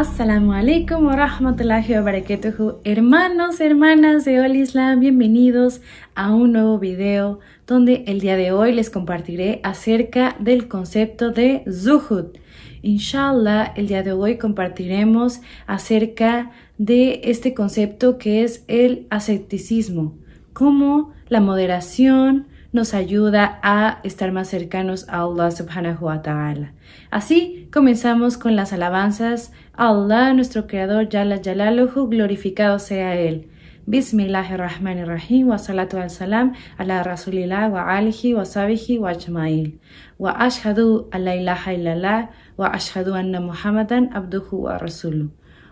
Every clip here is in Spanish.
Assalamu alaikum wa rahmatullahi wa barakatuhu. Hermanos, hermanas de Oli Islam, bienvenidos a un nuevo video donde el día de hoy les compartiré acerca del concepto de Zuhud. Inshallah, el día de hoy compartiremos acerca de este concepto que es el asceticismo, como la moderación, nos ayuda a estar más cercanos a Allah subhanahu wa ta'ala. Así comenzamos con las alabanzas Allah, nuestro creador, Yalla Jalaluhu, glorificado sea Él. ar-Rahim, wa salatu al salam ala rasulillah wa alihi wa sabihi wa ajmail wa ashhadu an ilaha illallah wa ashhadu anna muhammadan abduhu wa rasuluh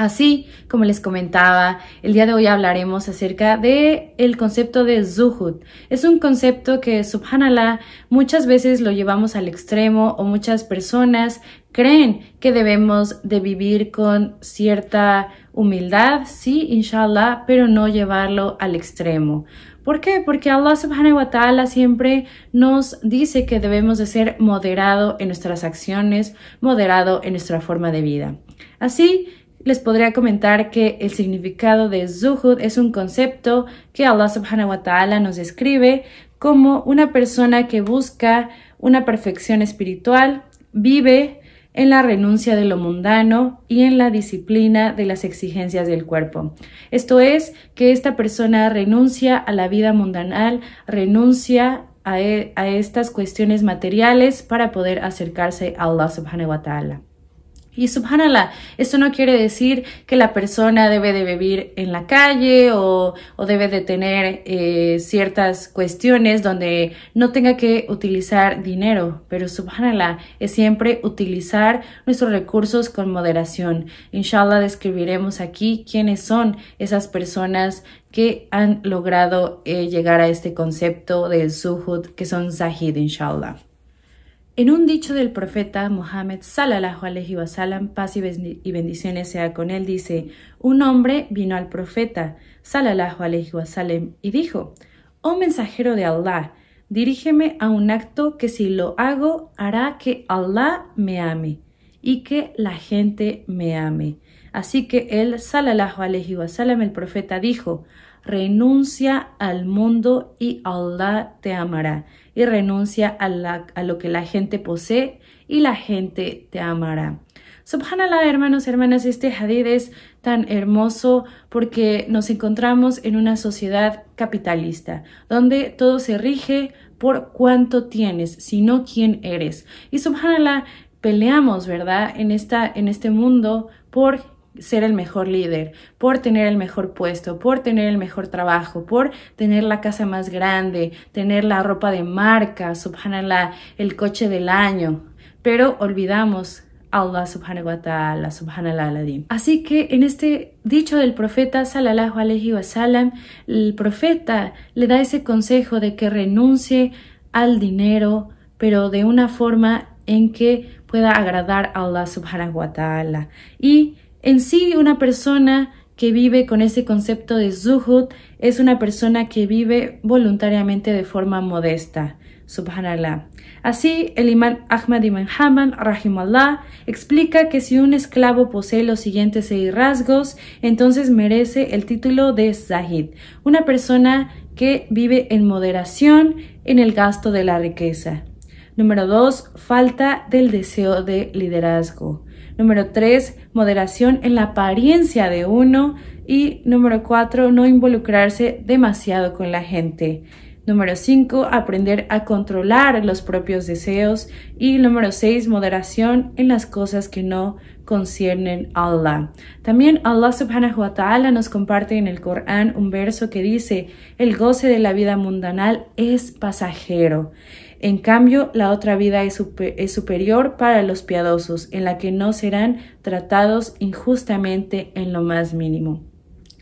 Así como les comentaba, el día de hoy hablaremos acerca de el concepto de zuhud. Es un concepto que, subhanallah, muchas veces lo llevamos al extremo o muchas personas creen que debemos de vivir con cierta humildad, sí, inshallah, pero no llevarlo al extremo. ¿Por qué? Porque Allah subhanahu wa ta'ala siempre nos dice que debemos de ser moderado en nuestras acciones, moderado en nuestra forma de vida. Así les podría comentar que el significado de zuhud es un concepto que Allah subhanahu wa ta'ala nos describe como una persona que busca una perfección espiritual, vive en la renuncia de lo mundano y en la disciplina de las exigencias del cuerpo. Esto es que esta persona renuncia a la vida mundanal, renuncia a, e, estas cuestiones materiales para poder acercarse a Allah subhanahu wa ta'ala. Y subhanallah, esto no quiere decir que la persona debe de vivir en la calle o, debe de tener eh, ciertas cuestiones donde no tenga que utilizar dinero, pero subhanallah, es siempre utilizar nuestros recursos con moderación. Inshallah describiremos aquí quiénes son esas personas que han logrado eh, llegar a este concepto del suhud, que son zahid, inshallah. En un dicho del profeta Mohammed alayhi Alaihi Wasallam, paz y bendiciones sea con él, dice: Un hombre vino al profeta alayhi Alaihi Wasallam y dijo: Oh mensajero de Allah, dirígeme a un acto que si lo hago hará que Allah me ame y que la gente me ame. Así que él, alayhi Alaihi Wasallam, el profeta, dijo: renuncia al mundo y Allah te amará. Y renuncia a, lo que la gente posee y la gente te amará. Subhanallah, hermanos y hermanas, este hadith es tan hermoso porque nos encontramos en una sociedad capitalista, donde todo se rige por cuánto tienes, sino quién eres. Y subhanallah, peleamos, ¿verdad? En, esta, en este mundo por ser el mejor líder, por tener el mejor puesto, por tener el mejor trabajo, por tener la casa más grande, tener la ropa de marca, subhanallah, el coche del año. Pero olvidamos Allah subhanahu wa ta'ala, subhanallah aladim. Así que en este dicho del profeta Salallahu alayhi wa el profeta le da ese consejo de que renuncie al dinero, pero de una forma en que pueda agradar a Allah subhanahu wa ta'ala. Y en sí, una persona que vive con ese concepto de zuhud es una persona que vive voluntariamente de forma modesta. Subhanallah. Así, el imán Ahmad ibn Haman, rahimallah, explica que si un esclavo posee los siguientes seis rasgos, entonces merece el título de Zahid, una persona que vive en moderación en el gasto de la riqueza. Número dos, Falta del deseo de liderazgo. Número 3, moderación en la apariencia de uno. Y número 4, no involucrarse demasiado con la gente. Número 5, aprender a controlar los propios deseos. Y número 6, moderación en las cosas que no conciernen a Allah. También Allah subhanahu wa ta'ala nos comparte en el Corán un verso que dice, el goce de la vida mundanal es pasajero. En cambio, la otra vida es, superior para los piadosos, en la que no serán tratados injustamente en lo más mínimo.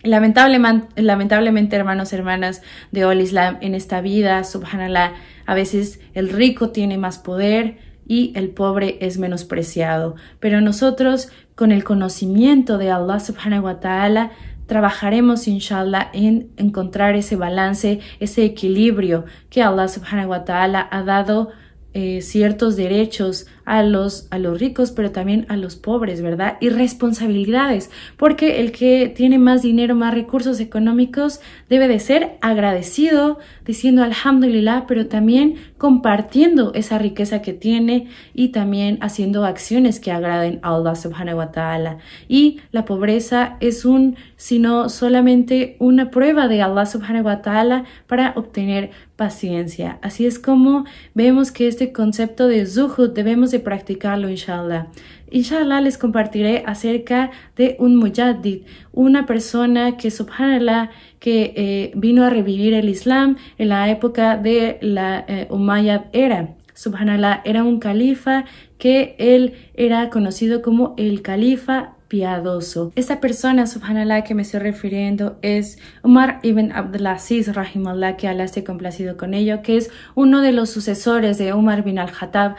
Lamentablemente, hermanos hermanos, hermanas de All Islam, en esta vida, subhanallah, a veces el rico tiene más poder y el pobre es menospreciado. Pero nosotros, con el conocimiento de Allah subhanahu wa ta'ala, trabajaremos inshallah en encontrar ese balance, ese equilibrio que Allah subhanahu wa ta'ala ha dado eh, ciertos derechos a los, a los ricos, pero también a los pobres, ¿verdad? Y responsabilidades, porque el que tiene más dinero, más recursos económicos, debe de ser agradecido, diciendo alhamdulillah, pero también compartiendo esa riqueza que tiene y también haciendo acciones que agraden a Allah subhanahu wa ta'ala. Y la pobreza es un, sino solamente una prueba de Allah subhanahu wa ta'ala para obtener paciencia. Así es como vemos que este concepto de zuhud debemos de practicarlo, inshallah. Inshallah les compartiré acerca de un mujaddid, una persona que, subhanallah, que eh, vino a revivir el Islam en la época de la eh, Umayyad era. Subhanallah era un califa que él era conocido como el califa piadoso. Esta persona, subhanallah, que me estoy refiriendo es Umar ibn Abdulaziz, rahimallah, que Allah esté complacido con ello, que es uno de los sucesores de Umar bin al-Khattab,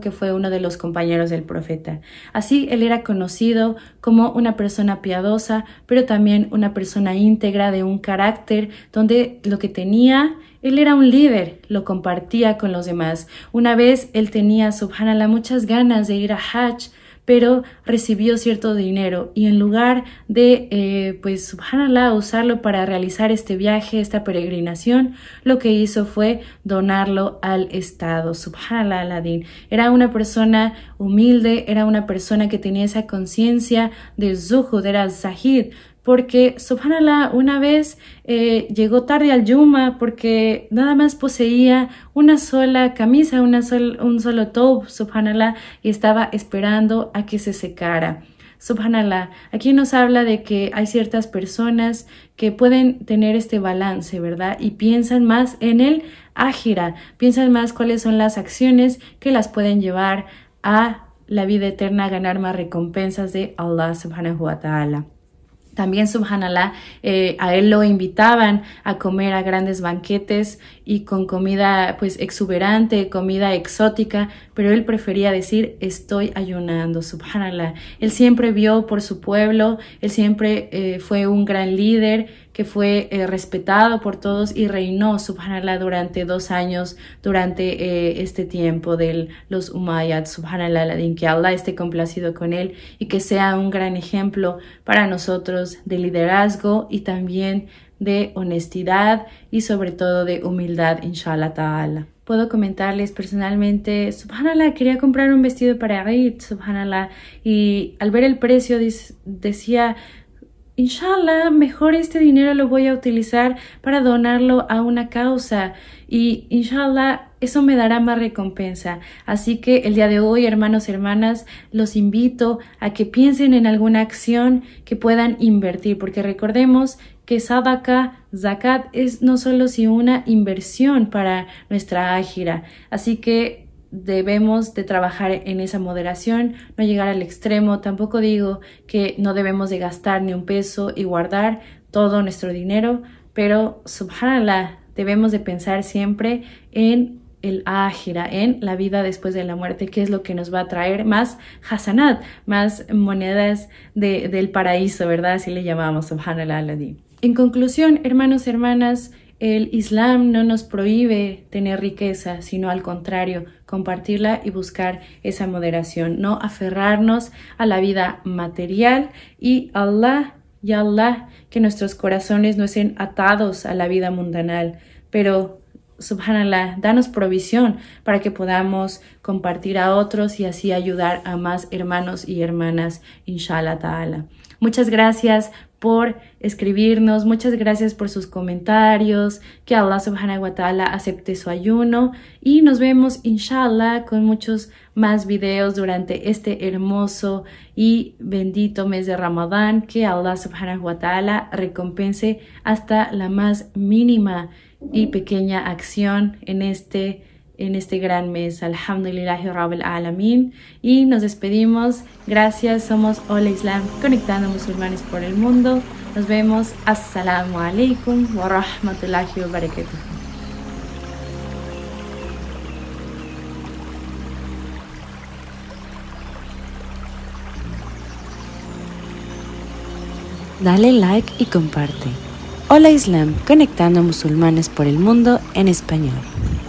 que fue uno de los compañeros del profeta. Así, él era conocido como una persona piadosa, pero también una persona íntegra de un carácter donde lo que tenía él era un líder, lo compartía con los demás. Una vez él tenía, subhanallah, muchas ganas de ir a Hajj, pero recibió cierto dinero y en lugar de, eh, pues, subhanallah, usarlo para realizar este viaje, esta peregrinación, lo que hizo fue donarlo al Estado, subhanallah, Aladín. Era una persona humilde, era una persona que tenía esa conciencia de Zuhud, era Zahid, porque subhanallah una vez eh, llegó tarde al Yuma porque nada más poseía una sola camisa, un solo top, subhanallah, y estaba esperando a que se secara. Subhanallah, aquí nos habla de que hay ciertas personas que pueden tener este balance, ¿verdad? Y piensan más en el ágira, piensan más cuáles son las acciones que las pueden llevar a la vida eterna, a ganar más recompensas de Allah subhanahu wa ta'ala. También Subhanallah, eh, a él lo invitaban a comer a grandes banquetes y con comida pues exuberante, comida exótica, pero él prefería decir estoy ayunando, Subhanallah. Él siempre vio por su pueblo, él siempre eh, fue un gran líder, que fue eh, respetado por todos y reinó, subhanallah, durante dos años, durante eh, este tiempo de los Umayyads, subhanallah, que Allah esté complacido con él y que sea un gran ejemplo para nosotros de liderazgo y también de honestidad y sobre todo de humildad, inshallah ta'ala puedo comentarles personalmente, subhanallah, quería comprar un vestido para Eid, subhanallah, y al ver el precio decía, inshallah, mejor este dinero lo voy a utilizar para donarlo a una causa y inshallah, eso me dará más recompensa. Así que el día de hoy, hermanos y hermanas, los invito a que piensen en alguna acción que puedan invertir, porque recordemos que sadaka, zakat es no solo si una inversión para nuestra ágira. Así que debemos de trabajar en esa moderación, no llegar al extremo. Tampoco digo que no debemos de gastar ni un peso y guardar todo nuestro dinero, pero subhanallah, debemos de pensar siempre en el ájira, en la vida después de la muerte, que es lo que nos va a traer más hasanat, más monedas del paraíso, ¿verdad? Así le llamamos, subhanallah. En conclusión, hermanos, hermanas, el Islam no nos prohíbe tener riqueza, sino al contrario, compartirla y buscar esa moderación, no aferrarnos a la vida material y Allah, y Allah, que nuestros corazones no estén atados a la vida mundanal, pero Subhanallah, danos provisión para que podamos compartir a otros y así ayudar a más hermanos y hermanas, inshallah ta'ala. Muchas gracias por escribirnos. Muchas gracias por sus comentarios. Que Allah subhanahu wa ta'ala acepte su ayuno. Y nos vemos, inshallah, con muchos más videos durante este hermoso y bendito mes de Ramadán. Que Allah subhanahu wa ta'ala recompense hasta la más mínima y pequeña acción en este en este gran mes. Alhamdulillahi Rabbil Alamin. Y nos despedimos. Gracias. Somos Hola Islam, conectando musulmanes por el mundo. Nos vemos. Assalamu alaikum wa rahmatullahi wa Dale like y comparte. Hola Islam, conectando musulmanes por el mundo en español.